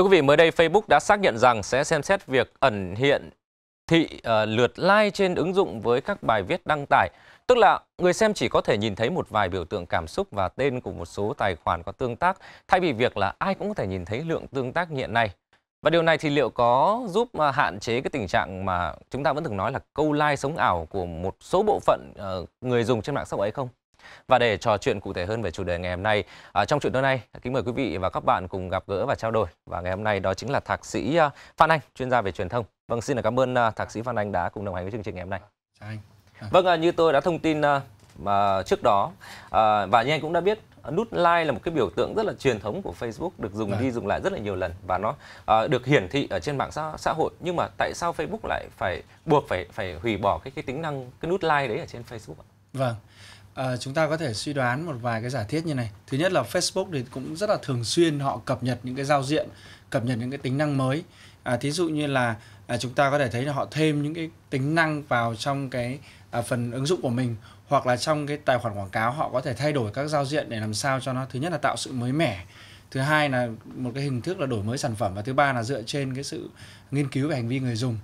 Thưa quý vị, mới đây Facebook đã xác nhận rằng sẽ xem xét việc ẩn hiện thị uh, lượt like trên ứng dụng với các bài viết đăng tải. Tức là người xem chỉ có thể nhìn thấy một vài biểu tượng cảm xúc và tên của một số tài khoản có tương tác, thay vì việc là ai cũng có thể nhìn thấy lượng tương tác hiện nay. Và điều này thì liệu có giúp uh, hạn chế cái tình trạng mà chúng ta vẫn thường nói là câu like sống ảo của một số bộ phận uh, người dùng trên mạng xã hội ấy không? Và để trò chuyện cụ thể hơn về chủ đề ngày hôm nay, à, trong chuyện tối nay, kính mời quý vị và các bạn cùng gặp gỡ và trao đổi. Và ngày hôm nay đó chính là Thạc sĩ à, Phan Anh, chuyên gia về truyền thông. Vâng, xin cảm ơn à, Thạc sĩ Phan Anh đã cùng đồng hành với chương trình ngày hôm nay. Chào anh. À. Vâng, à, như tôi đã thông tin mà trước đó à, và như anh cũng đã biết nút like là một cái biểu tượng rất là truyền thống của Facebook được dùng à. đi dùng lại rất là nhiều lần và nó à, được hiển thị ở trên mạng xã, xã hội nhưng mà tại sao Facebook lại phải buộc phải phải hủy bỏ cái cái tính năng cái nút like đấy ở trên Facebook ạ? Vâng à, chúng ta có thể suy đoán một vài cái giả thiết như này thứ nhất là Facebook thì cũng rất là thường xuyên họ cập nhật những cái giao diện cập nhật những cái tính năng mới à, thí dụ như là à, chúng ta có thể thấy là họ thêm những cái tính năng vào trong cái à, phần ứng dụng của mình hoặc là trong cái tài khoản quảng cáo họ có thể thay đổi các giao diện để làm sao cho nó thứ nhất là tạo sự mới mẻ thứ hai là một cái hình thức là đổi mới sản phẩm và thứ ba là dựa trên cái sự nghiên cứu về hành vi người dùng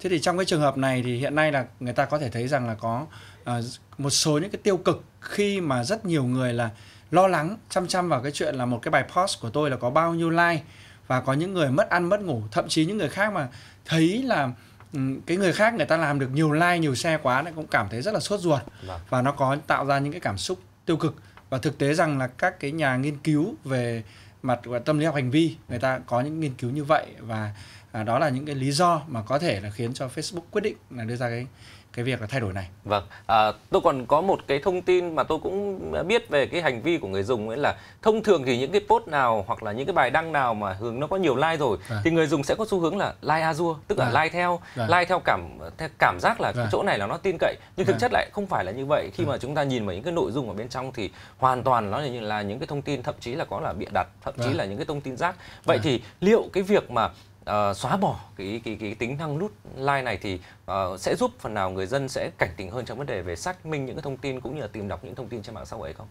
Thế thì trong cái trường hợp này thì hiện nay là người ta có thể thấy rằng là có à, một số những cái tiêu cực khi mà rất nhiều người là lo lắng chăm chăm vào cái chuyện là một cái bài post của tôi là có bao nhiêu like và có những người mất ăn mất ngủ thậm chí những người khác mà thấy là ừ, cái người khác người ta làm được nhiều like nhiều xe quá lại cũng cảm thấy rất là sốt ruột vâng. và nó có tạo ra những cái cảm xúc tiêu cực và thực tế rằng là các cái nhà nghiên cứu về mặt tâm lý học hành vi người ta có những nghiên cứu như vậy và à, đó là những cái lý do mà có thể là khiến cho Facebook quyết định là đưa ra cái cái việc là thay đổi này. Vâng, à, tôi còn có một cái thông tin mà tôi cũng biết về cái hành vi của người dùng ấy là thông thường thì những cái post nào hoặc là những cái bài đăng nào mà hướng nó có nhiều like rồi à. thì người dùng sẽ có xu hướng là like azure tức là à. like theo, à. like theo cảm theo cảm giác là à. cái chỗ này là nó tin cậy nhưng thực chất lại không phải là như vậy khi à. mà chúng ta nhìn vào những cái nội dung ở bên trong thì hoàn toàn nó là những cái thông tin thậm chí là có là bịa đặt thậm à. chí là những cái thông tin rác vậy à. thì liệu cái việc mà uh, xóa bỏ cái cái cái tính năng nút like này thì uh, sẽ giúp phần nào người dân sẽ cảnh tỉnh hơn trong vấn đề về xác minh những cái thông tin cũng như là tìm đọc những thông tin trên mạng xã hội không?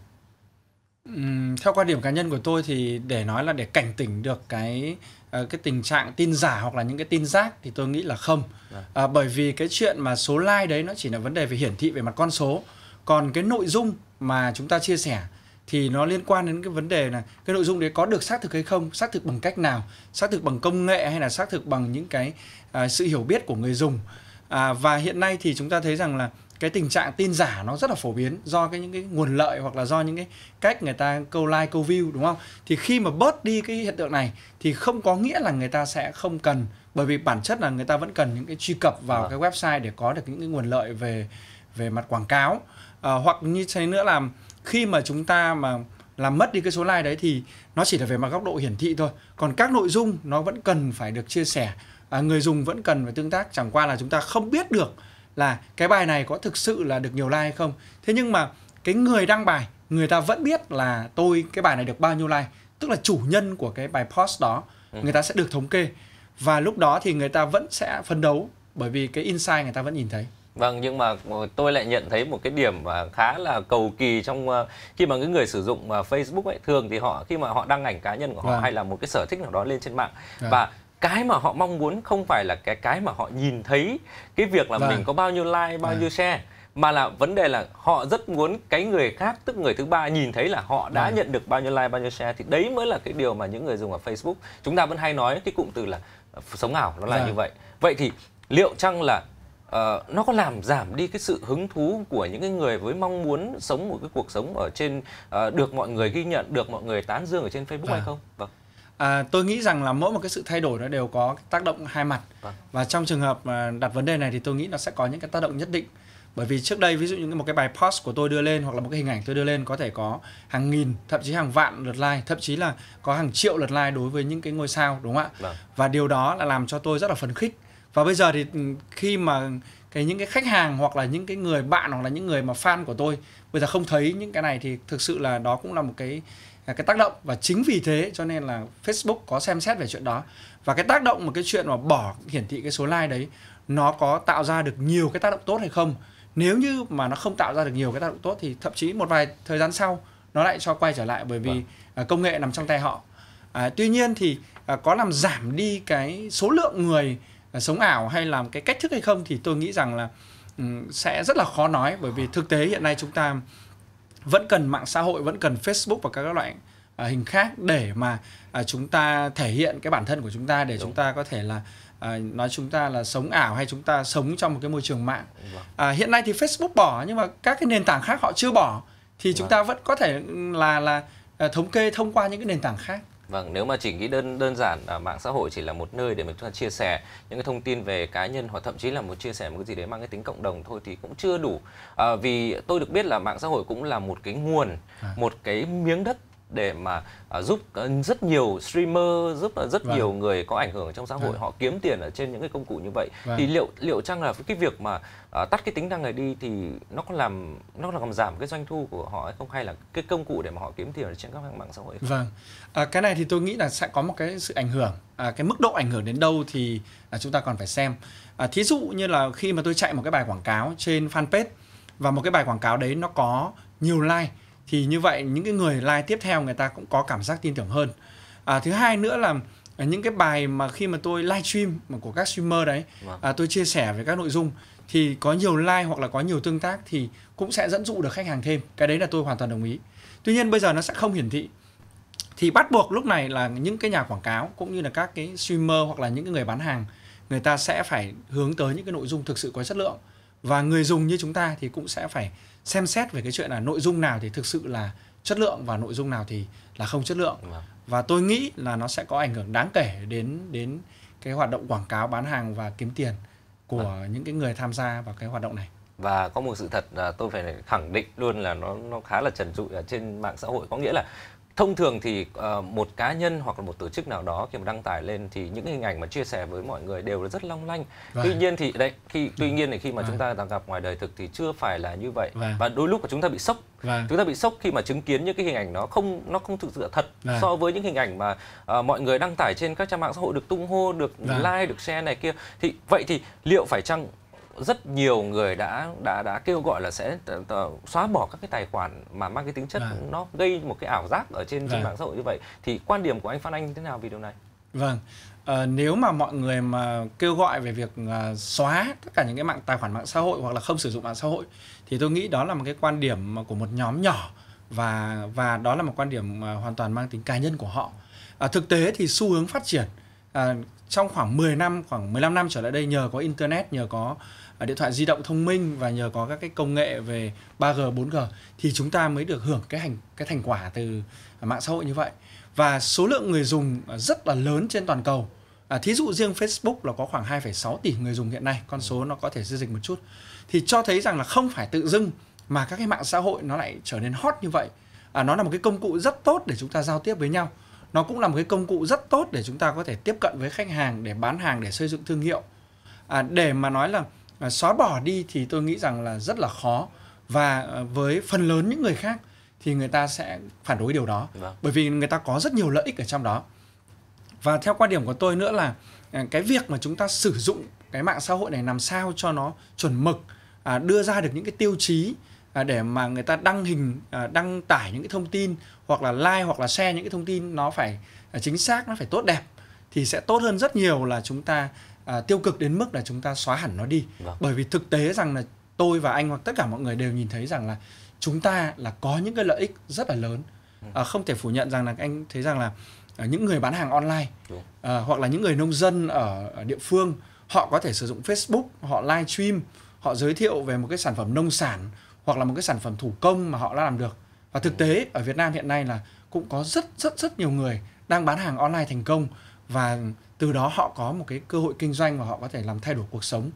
theo quan điểm cá nhân của tôi thì để nói là để cảnh tỉnh được cái ờ, cái tình trạng tin giả hoặc là những cái tin rác thì tôi nghĩ là không à, bởi vì cái chuyện mà số like đấy nó chỉ là vấn đề về hiển thị về mặt con số còn cái nội dung mà chúng ta chia sẻ thì nó liên quan đến cái vấn đề là cái nội dung đấy có được xác thực hay không xác thực bằng cách nào xác thực bằng công nghệ hay là xác thực bằng những cái à, sự hiểu biết của người dùng à, và hiện nay thì chúng ta thấy rằng là cái tình trạng tin giả nó rất là phổ biến do cái những cái nguồn lợi hoặc là do những cái cách người ta câu like câu view đúng không thì khi mà bớt đi cái hiện tượng này thì không có nghĩa là người ta sẽ không cần bởi vì bản chất là người ta vẫn cần những cái truy cập vào à. cái website để có được những cái nguồn lợi về về mặt quảng cáo à, hoặc như thế nữa là khi mà chúng ta mà làm mất đi cái số like đấy thì nó chỉ là về mặt góc độ hiển thị thôi còn các nội dung nó vẫn cần phải được chia sẻ à, người dùng vẫn cần phải tương tác chẳng qua là chúng ta không biết được là cái bài này có thực sự là được nhiều like hay không thế nhưng mà cái người đăng bài người ta vẫn biết là tôi cái bài này được bao nhiêu like tức là chủ nhân của cái bài post đó ừ. người ta sẽ được thống kê và lúc đó thì người ta vẫn sẽ phấn đấu bởi vì cái insight người ta vẫn nhìn thấy Vâng, nhưng mà ờ, tôi lại nhận thấy một cái điểm mà khá là cầu kỳ trong ờ, khi mà những người sử dụng ờ, Facebook ấy thường thì họ khi mà họ đăng ảnh cá nhân của họ vâng. hay là một cái sở thích nào đó lên trên mạng vâng. và cái mà họ mong muốn không phải là cái cái mà họ nhìn thấy cái việc là vâng. mình có bao nhiêu like, bao vâng. nhiêu share mà là vấn đề là họ rất muốn cái người khác tức người thứ ba nhìn thấy là họ đã vâng. nhận được bao nhiêu like, bao nhiêu share thì đấy mới là cái điều mà những người dùng ở Facebook chúng ta vẫn hay nói cái cụm từ là sống ảo nó là vâng. như vậy. Vậy thì liệu chăng là uh, nó có làm giảm đi cái sự hứng thú của những cái người với mong muốn sống một cái cuộc sống ở trên uh, được mọi người ghi nhận, được mọi người tán dương ở trên Facebook à. hay vâng. không? Vâng. À, tôi nghĩ rằng là mỗi một cái sự thay đổi nó đều có tác động hai mặt vâng. và trong trường hợp ờ, đặt vấn đề này thì tôi nghĩ nó sẽ có những cái tác động nhất định bởi vì trước đây ví dụ như một cái bài post của tôi đưa lên hoặc là một cái hình ảnh tôi đưa lên có thể có hàng nghìn thậm chí hàng vạn lượt like thậm chí là có hàng triệu lượt like đối với những cái ngôi sao đúng không ạ vâng. và điều đó là làm cho tôi rất là phấn khích và bây giờ thì ừ, khi mà cái những cái khách hàng hoặc là những cái người bạn hoặc là những người mà fan của tôi bây giờ không thấy những cái này thì thực sự là đó cũng là một cái à, cái tác động và chính vì thế cho nên là Facebook có xem xét về chuyện đó và cái tác động một cái chuyện mà bỏ hiển thị cái số like đấy nó có tạo ra được nhiều cái tác động tốt hay không nếu như mà nó không tạo ra được nhiều cái tác động tốt thì thậm chí một vài thời gian sau nó lại cho quay trở lại bởi vì vâng. À, công nghệ nằm trong tay họ à, tuy nhiên thì à, có làm giảm đi cái số lượng người sống ảo hay làm cái cách thức hay không thì tôi nghĩ rằng là ừ, sẽ rất là khó nói bởi vì thực tế hiện nay chúng ta vẫn cần mạng xã hội vẫn cần Facebook và các loại à, hình khác để mà à, chúng ta thể hiện cái bản thân của chúng ta để Đúng. chúng ta có thể là à, nói chúng ta là sống ảo hay chúng ta sống trong một cái môi trường mạng à, hiện nay thì Facebook bỏ nhưng mà các cái nền tảng khác họ chưa bỏ thì chúng ta vẫn có thể là là thống kê thông qua những cái nền tảng khác Vâng, nếu mà chỉ nghĩ đơn đơn giản là mạng xã hội chỉ là một nơi để mà chúng ta chia sẻ những cái thông tin về cá nhân hoặc thậm chí là một chia sẻ một cái gì đấy mang cái tính cộng đồng thôi thì cũng chưa đủ. À, vì tôi được biết là mạng xã hội cũng là một cái nguồn, à. một cái miếng đất để mà à, giúp à, rất nhiều streamer giúp à, rất vâng. nhiều người có ảnh hưởng trong xã hội vâng. họ kiếm tiền ở trên những cái công cụ như vậy vâng. thì liệu liệu chăng là cái việc mà à, tắt cái tính năng này đi thì nó có làm nó làm giảm cái doanh thu của họ hay không hay là cái công cụ để mà họ kiếm tiền ở trên các mạng xã hội không? vâng à, cái này thì tôi nghĩ là sẽ có một cái sự ảnh hưởng à, cái mức độ ảnh hưởng đến đâu thì à, chúng ta còn phải xem à, thí dụ như là khi mà tôi chạy một cái bài quảng cáo trên fanpage và một cái bài quảng cáo đấy nó có nhiều like thì như vậy những cái người like tiếp theo người ta cũng có cảm giác tin tưởng hơn à, thứ hai nữa là à, những cái bài mà khi mà tôi live stream của các streamer đấy vâng. à, tôi chia sẻ về các nội dung thì có nhiều like hoặc là có nhiều tương tác thì cũng sẽ dẫn dụ được khách hàng thêm cái đấy là tôi hoàn toàn đồng ý tuy nhiên bây giờ nó sẽ không hiển thị thì bắt buộc lúc này là những cái nhà quảng cáo cũng như là các cái streamer hoặc là những cái người bán hàng người ta sẽ phải hướng tới những cái nội dung thực sự có chất lượng và người dùng như chúng ta thì cũng sẽ phải xem xét về cái chuyện là nội dung nào thì thực sự là chất lượng và nội dung nào thì là không chất lượng vâng. và tôi nghĩ là nó sẽ có ảnh hưởng đáng kể đến đến cái hoạt động quảng cáo bán hàng và kiếm tiền của à. những cái người tham gia vào cái hoạt động này và có một sự thật là tôi phải khẳng định luôn là nó nó khá là trần trụi ở trên mạng xã hội có nghĩa là thông thường thì uh, một cá nhân hoặc là một tổ chức nào đó khi mà đăng tải lên thì những hình ảnh mà chia sẻ với mọi người đều là rất long lanh. Vâng. Tuy nhiên thì đấy khi ừ. tuy nhiên thì khi mà vâng. chúng ta đang gặp ngoài đời thực thì chưa phải là như vậy vâng. và đôi lúc mà chúng ta bị sốc. Vâng. Chúng ta bị sốc khi mà chứng kiến những cái hình ảnh nó không nó không thực sự thật vâng. so với những hình ảnh mà uh, mọi người đăng tải trên các trang mạng xã hội được tung hô, được vâng. like, được share này kia. Thì vậy thì liệu phải chăng rất nhiều người đã đã đã kêu gọi là sẽ ờ, ờ, xóa bỏ các cái tài khoản mà mang cái tính chất vâng. nó gây một cái ảo giác ở trên vâng. trên mạng xã hội như vậy thì quan điểm của anh Phan Anh thế nào về điều này? Vâng, à, nếu mà mọi người mà kêu gọi về việc à, xóa tất cả những cái mạng tài khoản mạng xã hội hoặc là không sử dụng mạng xã hội thì tôi nghĩ đó là một cái quan điểm của một nhóm nhỏ và và đó là một quan điểm à, hoàn toàn mang tính cá nhân của họ. À, thực tế thì xu hướng phát triển à, trong khoảng 10 năm, khoảng 15 năm trở lại đây nhờ có internet, nhờ có điện thoại di động thông minh và nhờ có các cái công nghệ về 3G, 4G thì chúng ta mới được hưởng cái hành cái thành quả từ mạng xã hội như vậy. Và số lượng người dùng rất là lớn trên toàn cầu. À, thí dụ riêng Facebook là có khoảng 2,6 tỷ người dùng hiện nay, con số nó có thể dư dịch một chút. Thì cho thấy rằng là không phải tự dưng mà các cái mạng xã hội nó lại trở nên hot như vậy. À, nó là một cái công cụ rất tốt để chúng ta giao tiếp với nhau nó cũng là một cái công cụ rất tốt để chúng ta có thể tiếp cận với khách hàng để bán hàng để xây dựng thương hiệu à, để mà nói là À, xóa bỏ đi thì tôi nghĩ rằng là rất là khó và à, với phần lớn những người khác thì người ta sẽ phản đối điều đó vâng. bởi vì người ta có rất nhiều lợi ích ở trong đó và theo quan điểm của tôi nữa là à, cái việc mà chúng ta sử dụng cái mạng xã hội này làm sao cho nó chuẩn mực đưa ra được những cái tiêu chí để mà người ta đăng hình đăng tải những cái thông tin hoặc là like hoặc là share những cái thông tin nó phải chính xác nó phải tốt đẹp thì sẽ tốt hơn rất nhiều là chúng ta à, tiêu cực đến mức là chúng ta xóa hẳn nó đi vâng. bởi vì thực tế rằng là tôi và anh hoặc tất cả mọi người đều nhìn thấy rằng là chúng ta là có những cái lợi ích rất là lớn ừ. à, không thể phủ nhận rằng là anh thấy rằng là à, những người bán hàng online à, hoặc là những người nông dân ở, ở địa phương họ có thể sử dụng Facebook họ live stream họ giới thiệu về một cái sản phẩm nông sản hoặc là một cái sản phẩm thủ công mà họ đã làm được và thực tế ở Việt Nam hiện nay là cũng có rất rất rất nhiều người đang bán hàng online thành công và từ đó họ có một cái cơ hội kinh doanh và họ có thể làm thay đổi cuộc sống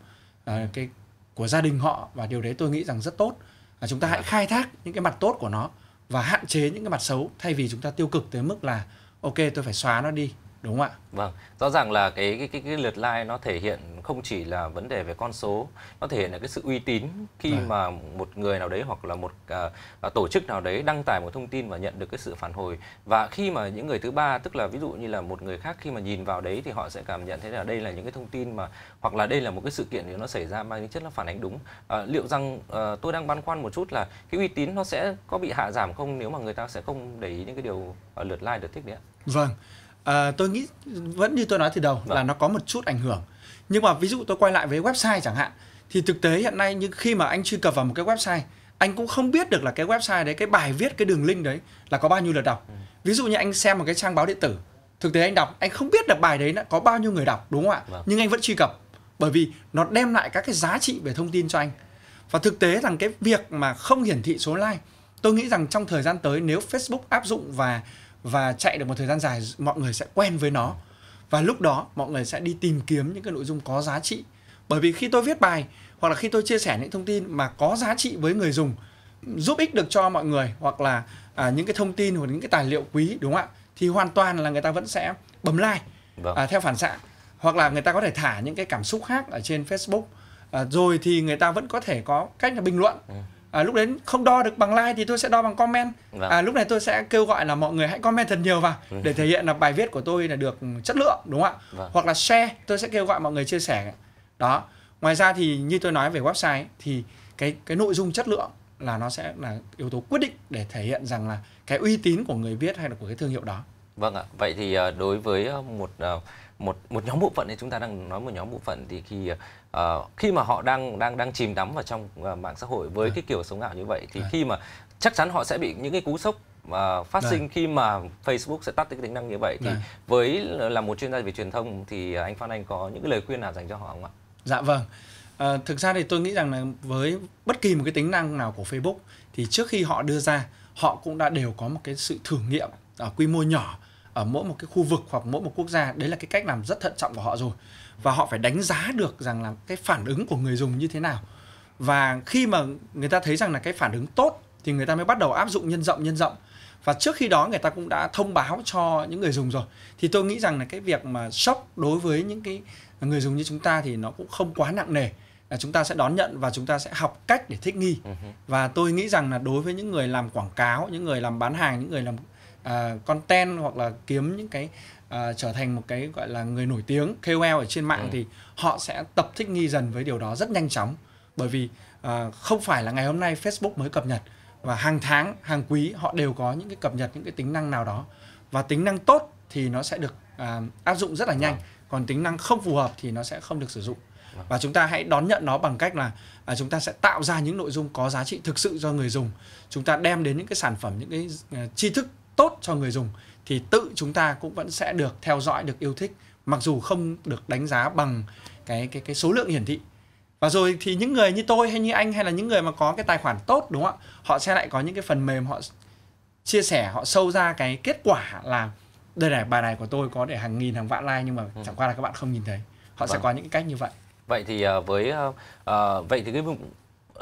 à, cái của gia đình họ và điều đấy tôi nghĩ rằng rất tốt là chúng ta hãy khai thác những cái mặt tốt của nó và hạn chế những cái mặt xấu thay vì chúng ta tiêu cực tới mức là ok tôi phải xóa nó đi đúng không ạ vâng rõ ràng là cái cái cái, cái lượt like nó thể hiện không chỉ là vấn đề về con số nó thể hiện là cái sự uy tín khi à. mà một người nào đấy hoặc là một à, à, tổ chức nào đấy đăng tải một thông tin và nhận được cái sự phản hồi và khi mà những người thứ ba tức là ví dụ như là một người khác khi mà nhìn vào đấy thì họ sẽ cảm nhận thấy là đây là những cái thông tin mà hoặc là đây là một cái sự kiện thì nó xảy ra mang tính chất là phản ánh đúng à, liệu rằng à, tôi đang băn khoăn một chút là cái uy tín nó sẽ có bị hạ giảm không nếu mà người ta sẽ không để ý những cái điều à, lượt like được thích đấy ạ vâng à, tôi nghĩ vẫn như tôi nói từ đầu là vâng. nó có một chút ảnh hưởng nhưng mà ví dụ tôi quay lại với website chẳng hạn thì thực tế hiện nay như khi mà anh truy cập vào một cái website anh cũng không biết được là cái website đấy cái bài viết cái đường link đấy là có bao nhiêu lượt đọc ừ. ví dụ như anh xem một cái trang báo điện tử thực tế anh đọc anh không biết được bài đấy có bao nhiêu người đọc đúng không ạ vâng. nhưng anh vẫn truy cập bởi vì nó đem lại các cái giá trị về thông tin cho anh và thực tế rằng cái việc mà không hiển thị số like tôi nghĩ rằng trong thời gian tới nếu Facebook áp dụng và và chạy được một thời gian dài mọi người sẽ quen với nó và lúc đó mọi người sẽ đi tìm kiếm những cái nội dung có giá trị bởi vì khi tôi viết bài hoặc là khi tôi chia sẻ những thông tin mà có giá trị với người dùng giúp ích được cho mọi người hoặc là à, những cái thông tin hoặc những cái tài liệu quý đúng không ạ thì hoàn toàn là người ta vẫn sẽ bấm like vâng. à, theo phản xạ hoặc là người ta có thể thả những cái cảm xúc khác ở trên Facebook à, rồi thì người ta vẫn có thể có cách là bình luận ừ à, lúc đến không đo được bằng like thì tôi sẽ đo bằng comment vâng. à, lúc này tôi sẽ kêu gọi là mọi người hãy comment thật nhiều vào ừ. để thể hiện là bài viết của tôi là được chất lượng đúng không ạ vâng. hoặc là share tôi sẽ kêu gọi mọi người chia sẻ đó ngoài ra thì như tôi nói về website thì cái cái nội dung chất lượng là nó sẽ là yếu tố quyết định để thể hiện rằng là cái uy tín của người viết hay là của cái thương hiệu đó vâng ạ vậy thì ờ, đối với ờ, một ờ, một một nhóm bộ phận thì chúng ta đang nói một nhóm bộ phận thì khi uh, khi mà họ đang đang đang chìm đắm vào trong uh, mạng xã hội với à. cái kiểu sống ảo như vậy thì à. khi mà chắc chắn họ sẽ bị những cái cú sốc mà ờ, phát Đấy. Dạ. sinh khi mà Facebook sẽ tắt cái tính năng như vậy thì Đấy. với là một chuyên gia về truyền thông thì anh Phan Anh có những cái lời khuyên nào dành cho họ không ạ? Dạ vâng. À, thực ra thì tôi nghĩ rằng là với bất kỳ một cái tính năng nào của Facebook thì trước khi họ đưa ra họ cũng đã đều có một cái sự thử nghiệm ở quy mô nhỏ ở mỗi một cái khu vực hoặc mỗi một quốc gia đấy là cái cách làm rất thận trọng của họ rồi và họ phải đánh giá được rằng là cái phản ứng của người dùng như thế nào và khi mà người ta thấy rằng là cái phản ứng tốt thì người ta mới bắt đầu áp dụng nhân rộng nhân rộng và trước khi đó người ta cũng đã thông báo cho những người dùng rồi thì tôi nghĩ rằng là cái việc mà sốc đối với những cái người dùng như chúng ta thì nó cũng không quá nặng nề là chúng ta sẽ đón nhận và chúng ta sẽ học cách để thích nghi ừ và tôi nghĩ rằng là đối với những người làm quảng cáo những người làm bán hàng những người làm uh, content hoặc là kiếm những cái uh, trở thành một cái gọi là người nổi tiếng KOL ở trên mạng ừ. thì họ sẽ tập thích nghi dần với điều đó rất nhanh chóng bởi vì uh, không phải là ngày hôm nay Facebook mới cập nhật và hàng tháng hàng quý họ đều có những cái cập nhật những cái tính năng nào đó và tính năng tốt thì nó sẽ được uh, áp dụng rất là nhanh vâng. còn tính năng không phù hợp thì nó sẽ không được sử dụng vâng. và chúng ta hãy đón nhận nó bằng cách là à, chúng ta sẽ tạo ra những nội dung có giá trị thực sự cho người dùng chúng ta đem đến những cái sản phẩm những cái uh, tri thức tốt cho người dùng thì tự chúng ta cũng vẫn sẽ được theo dõi được yêu thích mặc dù không được đánh giá bằng cái cái cái số lượng hiển thị và rồi thì những người như tôi hay như anh hay là những người mà có cái tài khoản tốt đúng không ạ họ sẽ lại có những cái phần mềm họ chia sẻ họ sâu ra cái kết quả là đây này bài này của tôi có để hàng nghìn hàng vạn like nhưng mà ừ. chẳng qua là các bạn không nhìn thấy họ vâng. sẽ có những cách như vậy vậy thì ờ, với uh, vậy thì cái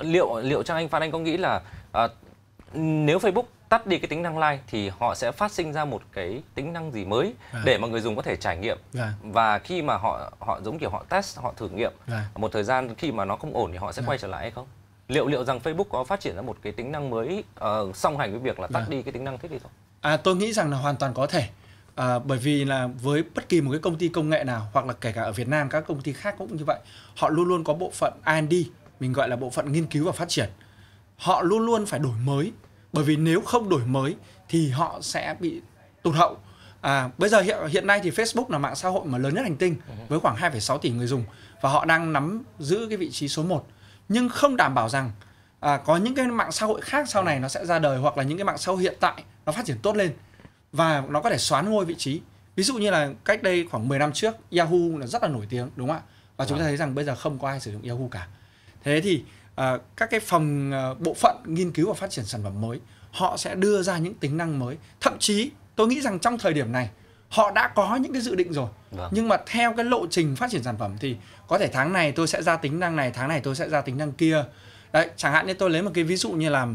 liệu liệu trang anh Phan Anh có nghĩ là uh, nếu Facebook tắt đi cái tính năng like thì họ sẽ phát sinh ra một cái tính năng gì mới à. để mà người dùng có thể trải nghiệm à. và khi mà họ họ giống kiểu họ test họ thử nghiệm à. một thời gian khi mà nó không ổn thì họ sẽ à. quay trở lại hay không liệu liệu rằng Facebook có phát triển ra một cái tính năng mới uh, song hành với việc là tắt à. đi cái tính năng thích đi không? À tôi nghĩ rằng là hoàn toàn có thể. À, bởi vì là với bất kỳ một cái công ty công nghệ nào hoặc là kể cả ở Việt Nam các công ty khác cũng như vậy, họ luôn luôn có bộ phận R&D, mình gọi là bộ phận nghiên cứu và phát triển. Họ luôn luôn phải đổi mới bởi vì nếu không đổi mới thì họ sẽ bị tụt hậu à, bây giờ hiện hiện nay thì Facebook là mạng xã hội mà lớn nhất hành tinh ừ. với khoảng 2,6 tỷ người dùng và họ đang nắm giữ cái vị trí số 1 nhưng không đảm bảo rằng à, có những cái mạng xã hội khác sau này nó sẽ ra đời hoặc là những cái mạng xã hội hiện tại nó phát triển tốt lên và nó có thể xoán ngôi vị trí ví dụ như là cách đây khoảng 10 năm trước Yahoo là rất là nổi tiếng đúng không ạ và chúng ta vâng. thấy rằng bây giờ không có ai sử dụng Yahoo cả thế thì Ờ, các cái phòng ờ, bộ phận nghiên cứu và phát triển sản phẩm mới họ sẽ đưa ra những tính năng mới thậm chí tôi nghĩ rằng trong thời điểm này họ đã có những cái dự định rồi vâng. nhưng mà theo cái lộ trình phát triển sản phẩm thì có thể tháng này tôi sẽ ra tính năng này tháng này tôi sẽ ra tính năng kia đấy chẳng hạn như tôi lấy một cái ví dụ như là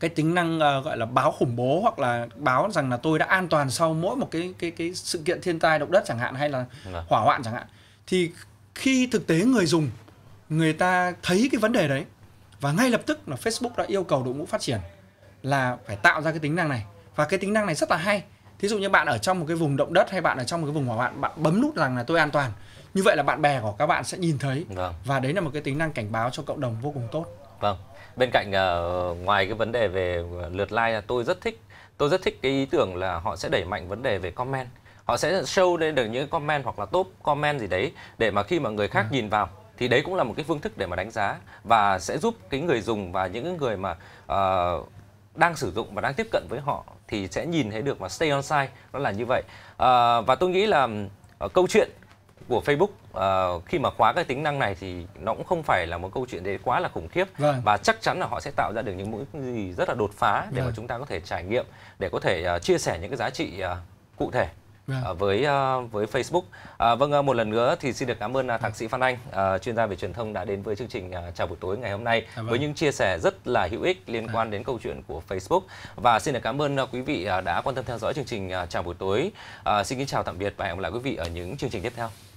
cái tính năng uh, gọi là báo khủng bố hoặc là báo rằng là tôi đã an toàn sau mỗi một cái cái cái sự kiện thiên tai động đất chẳng hạn hay là vâng. hỏa hoạn chẳng hạn thì khi thực tế người dùng người ta thấy cái vấn đề đấy và ngay lập tức là Facebook đã yêu cầu đội ngũ phát triển là phải tạo ra cái tính năng này và cái tính năng này rất là hay thí dụ như bạn ở trong một cái vùng động đất hay bạn ở trong một cái vùng mà bạn bạn bấm nút rằng là tôi an toàn như vậy là bạn bè của các bạn sẽ nhìn thấy vâng. và đấy là một cái tính năng cảnh báo cho cộng đồng vô cùng tốt vâng bên cạnh ờ, ngoài cái vấn đề về ờ, lượt like là tôi rất thích tôi rất thích cái ý tưởng là họ sẽ đẩy mạnh vấn đề về comment họ sẽ show lên được những comment hoặc là top comment gì đấy để mà khi mà người khác ừ. nhìn vào thì đấy cũng là một cái phương thức để mà đánh giá và sẽ giúp cái người dùng và những người mà uh, đang sử dụng và đang tiếp cận với họ thì sẽ nhìn thấy được mà stay on site nó là như vậy uh, và tôi nghĩ là uh, câu chuyện của Facebook uh, khi mà khóa cái tính năng này thì nó cũng không phải là một câu chuyện đấy quá là khủng khiếp vâng. và chắc chắn là họ sẽ tạo ra được những mũi gì rất là đột phá để vâng. mà chúng ta có thể trải nghiệm để có thể uh, chia sẻ những cái giá trị uh, cụ thể vâng. Ờ, với ờ, với Facebook. À, vâng một lần nữa thì xin được cảm ơn thạc sĩ Phan Anh, chuyên gia về truyền thông đã đến với chương trình chào buổi tối ngày hôm nay à, vâng. với những chia sẻ rất là hữu ích liên à. quan đến câu chuyện của Facebook và xin được cảm ơn quý vị đã quan tâm theo dõi chương trình chào buổi tối. À, xin kính chào tạm biệt và hẹn gặp lại quý vị ở những chương trình tiếp theo.